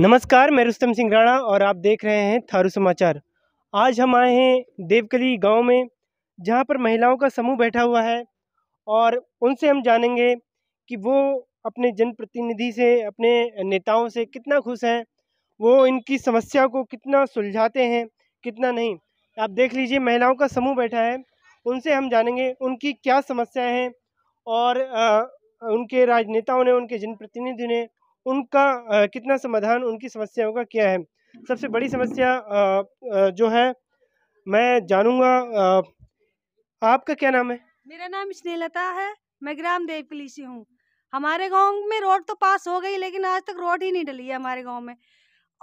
नमस्कार मैं रुस्तम सिंह राणा और आप देख रहे हैं थारू समाचार आज हम आए हैं देवकली गांव में जहां पर महिलाओं का समूह बैठा हुआ है और उनसे हम जानेंगे कि वो अपने जनप्रतिनिधि से अपने नेताओं से कितना खुश हैं वो इनकी समस्या को कितना सुलझाते हैं कितना नहीं आप देख लीजिए महिलाओं का समूह बैठा है उनसे हम जानेंगे उनकी क्या समस्याएँ हैं और आ, उनके राजनेताओं ने उनके जनप्रतिनिधि ने उनका कितना समाधान उनकी समस्याओं का क्या है सबसे बड़ी समस्या जो है मैं जानूंगा आपका क्या नाम है मेरा नाम स्नेहलता है मैं ग्राम देवपली से हूँ हमारे गांव में रोड तो पास हो गई लेकिन आज तक रोड ही नहीं डली है हमारे गांव में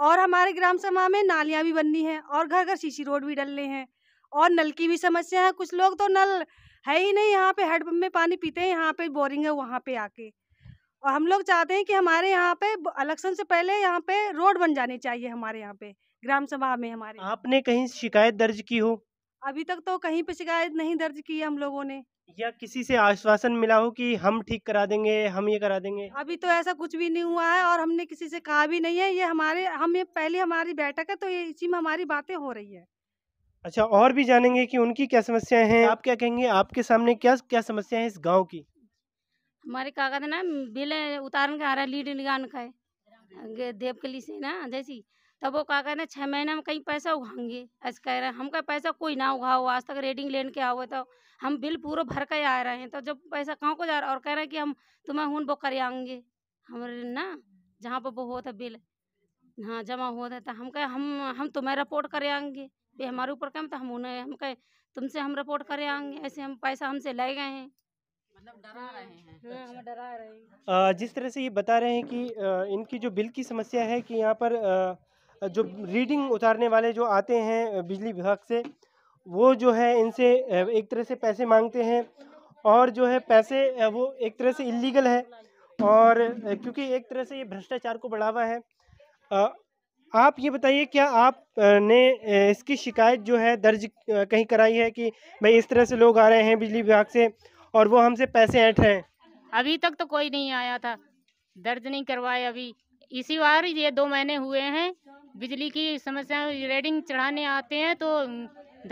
और हमारे ग्राम सभा में नालियाँ भी बननी हैं और घर घर सीसी रोड भी डलने हैं और नल की भी समस्या है कुछ लोग तो नल है ही नहीं यहाँ पे हेडपम्प में पानी पीते हैं यहाँ पे बोरिंग है वहाँ पे आके और हम लोग चाहते हैं कि हमारे यहाँ पे इलेक्शन से पहले यहाँ पे रोड बन जानी चाहिए हमारे यहाँ पे ग्राम सभा में हमारे आपने कहीं शिकायत दर्ज की हो अभी तक तो कहीं पे शिकायत नहीं दर्ज की है हम लोगों ने या किसी से आश्वासन मिला हो कि हम ठीक करा देंगे हम ये करा देंगे अभी तो ऐसा कुछ भी नहीं हुआ है और हमने किसी से कहा भी नहीं है ये हमारे हम ये पहली हमारी बैठक है तो ये इसी में हमारी बातें हो रही है अच्छा और भी जानेंगे कि उनकी क्या समस्याएं हैं आप क्या कहेंगे आपके सामने क्या क्या समस्या है इस गाँव की हमारे काका था ना बेले उतारन का आ रहा लीड निगान का है देव कली से ना जैसी तब वो काका ना छः महीने में कहीं पैसा उगाएंगे ऐसे कह रहे हैं हमका पैसा कोई ना उगाओ आज तक रेडिंग लेन के आओ तो हम बिल पूरा भर के आ रहे हैं तो जब पैसा कहाँ को जा रहा और कह रहे हैं कि हम तुम्हें हूँ बुक कर आएंगे हमारे ना जहाँ पर वो होता बिल हाँ जमा होता था तो हम कहे हम हम तुम्हें रिपोर्ट कर आएंगे हमारे ऊपर कहें तो हम उन्हें हम कहे तुमसे हम रिपोर्ट कर आएंगे ऐसे हम पैसा हमसे ले गए हैं मतलब हाँ, अच्छा। जिस तरह से ये बता रहे हैं कि इनकी जो बिल की समस्या है कि यहाँ पर जो रीडिंग उतारने वाले जो आते हैं बिजली विभाग से वो जो है इनसे एक तरह से पैसे मांगते हैं और जो है पैसे वो एक तरह से इलीगल है और क्योंकि एक तरह से ये भ्रष्टाचार को बढ़ावा है आप ये बताइए क्या आप ने इसकी शिकायत जो है दर्ज कहीं कराई है कि भाई इस तरह से लोग आ रहे हैं बिजली विभाग से और वो हमसे पैसे ऐठ रहे हैं अभी तक तो कोई नहीं आया था दर्ज नहीं करवाए अभी इसी बार ये दो महीने हुए हैं बिजली की समस्या रेडिंग चढ़ाने आते हैं तो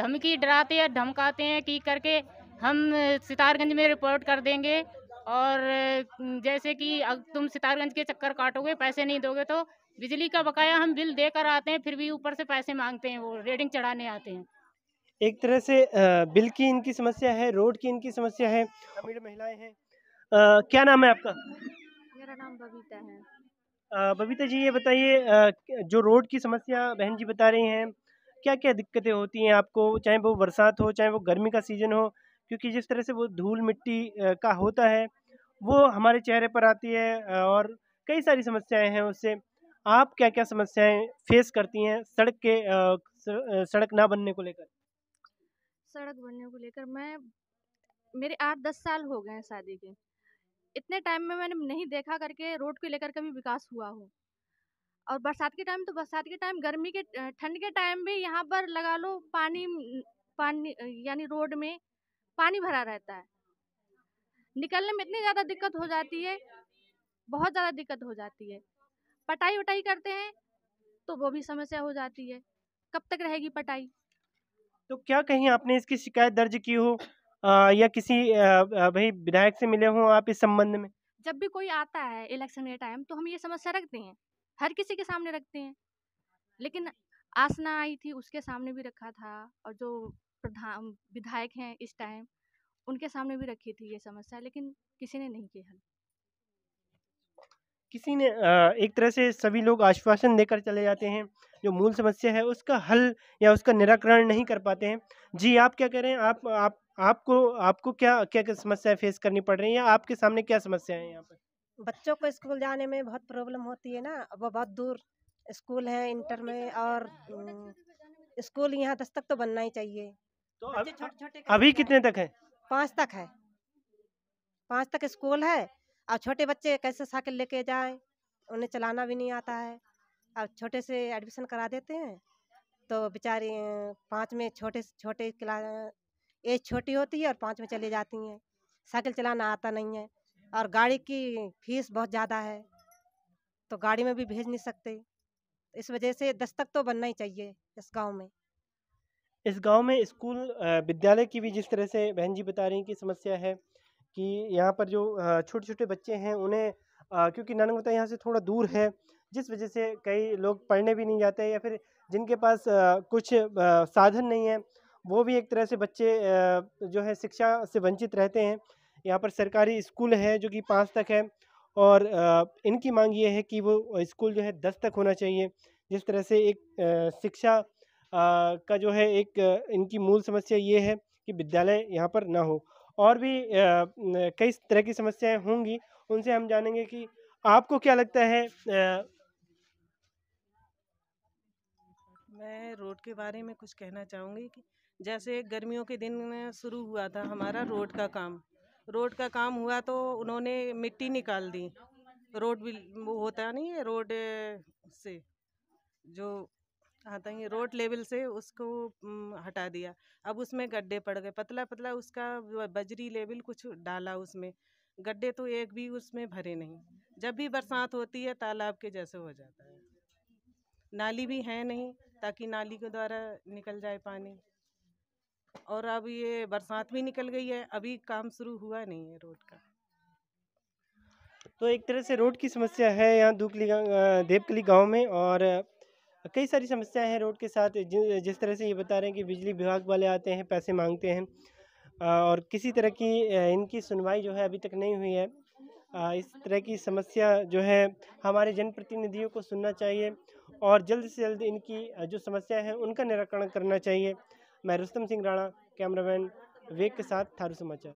धमकी डराते हैं धमकाते हैं कि करके हम सितारगंज में रिपोर्ट कर देंगे और जैसे कि अब तुम सितारगंज के चक्कर काटोगे पैसे नहीं दोगे तो बिजली का बकाया हम बिल देकर आते हैं फिर भी ऊपर से पैसे मांगते हैं वो रेडिंग चढ़ाने आते हैं एक तरह से बिल की इनकी समस्या है रोड की इनकी समस्या है ग्रामीण महिलाएं हैं क्या नाम है आपका मेरा नाम बबीता है बबीता जी ये बताइए जो रोड की समस्या बहन जी बता रही हैं क्या क्या दिक्कतें होती हैं आपको चाहे वो बरसात हो चाहे वो गर्मी का सीज़न हो क्योंकि जिस तरह से वो धूल मिट्टी का होता है वो हमारे चेहरे पर आती है और कई सारी समस्याएं हैं उससे आप क्या क्या समस्याएं फेस करती हैं सड़क के सड़क ना बनने को लेकर सड़क बनने को लेकर मैं मेरे आठ दस साल हो गए हैं शादी के इतने टाइम में मैंने नहीं देखा करके रोड को लेकर कभी विकास हुआ हो और बरसात के टाइम तो बरसात के टाइम गर्मी के ठंड के टाइम भी यहाँ पर लगा लो पानी पानी यानी रोड में पानी भरा रहता है निकलने में इतनी ज़्यादा दिक्कत हो जाती है बहुत ज़्यादा दिक्कत हो जाती है पटाई वटाई करते हैं तो वो भी समस्या हो जाती है कब तक रहेगी पटाई तो क्या कहीं आपने इसकी शिकायत दर्ज की हो आ, या किसी भाई विधायक से मिले हो आप इस संबंध में जब भी कोई आता है इलेक्शन के टाइम तो हम ये समस्या रखते हैं हर किसी के सामने रखते हैं लेकिन आसना आई थी उसके सामने भी रखा था और जो प्रधान विधायक हैं इस टाइम उनके सामने भी रखी थी ये समस्या लेकिन किसी ने नहीं की हल किसी ने एक तरह से सभी लोग आश्वासन देकर चले जाते हैं जो मूल समस्या है उसका हल या उसका निराकरण नहीं कर पाते हैं जी आप क्या कह रहे हैं आप आप आपको आपको क्या क्या समस्याएं फेस करनी पड़ रही हैं या आपके सामने क्या समस्या है यहाँ पर बच्चों को स्कूल जाने में बहुत प्रॉब्लम होती है ना वो बहुत दूर स्कूल है इंटर में और स्कूल यहाँ दस तक तो बनना ही चाहिए तो अभी, अभी कितने तक है पाँच तक है पाँच तक स्कूल है और छोटे बच्चे कैसे साइकिल लेके जाएं उन्हें चलाना भी नहीं आता है अब छोटे से एडमिशन करा देते हैं तो बेचारी पाँच में छोटे से छोटे क्ला एज छोटी होती है और पाँच में चली जाती हैं साइकिल चलाना आता नहीं है और गाड़ी की फीस बहुत ज़्यादा है तो गाड़ी में भी भेज नहीं सकते इस वजह से दस्तक तो बनना ही चाहिए इस गांव में इस गांव में स्कूल विद्यालय की भी जिस तरह से बहन जी बता रही कि समस्या है कि यहाँ पर जो छोटे छोटे बच्चे हैं उन्हें क्योंकि नानकता यहाँ से थोड़ा दूर है जिस वजह से कई लोग पढ़ने भी नहीं जाते या फिर जिनके पास कुछ साधन नहीं है वो भी एक तरह से बच्चे जो है शिक्षा से वंचित रहते हैं यहाँ पर सरकारी स्कूल है जो कि पाँच तक है और इनकी मांग ये है कि वो स्कूल जो है दस तक होना चाहिए जिस तरह से एक शिक्षा का जो है एक इनकी मूल समस्या ये है कि विद्यालय यहाँ पर ना हो और भी कई तरह की समस्याएं होंगी उनसे हम जानेंगे कि आपको क्या लगता है मैं रोड के बारे में कुछ कहना चाहूँगी कि जैसे गर्मियों के दिन में शुरू हुआ था हमारा रोड का काम रोड का काम हुआ तो उन्होंने मिट्टी निकाल दी रोड भी वो होता नहीं है रोड से जो हाथांगी रोड लेवल से उसको हटा दिया अब उसमें गड्ढे पड़ गए पतला पतला उसका बजरी लेवल कुछ डाला उसमें गड्ढे तो एक भी उसमें भरे नहीं जब भी बरसात होती है तालाब के जैसे हो जाता है नाली भी है नहीं ताकि नाली के द्वारा निकल जाए पानी और अब ये बरसात भी निकल गई है अभी काम शुरू हुआ नहीं है रोड का तो एक तरह से रोड की समस्या है यहाँ धूपली देवकली गांव में और कई सारी समस्याएं हैं रोड के साथ जिस तरह से ये बता रहे हैं कि बिजली विभाग वाले आते हैं पैसे मांगते हैं और किसी तरह की इनकी सुनवाई जो है अभी तक नहीं हुई है इस तरह की समस्या जो है हमारे जनप्रतिनिधियों को सुनना चाहिए और जल्द से जल्द इनकी जो समस्या है उनका निराकरण करना चाहिए मैं रुस्तम सिंह राणा कैमरामैन वेग के साथ थारू समाचार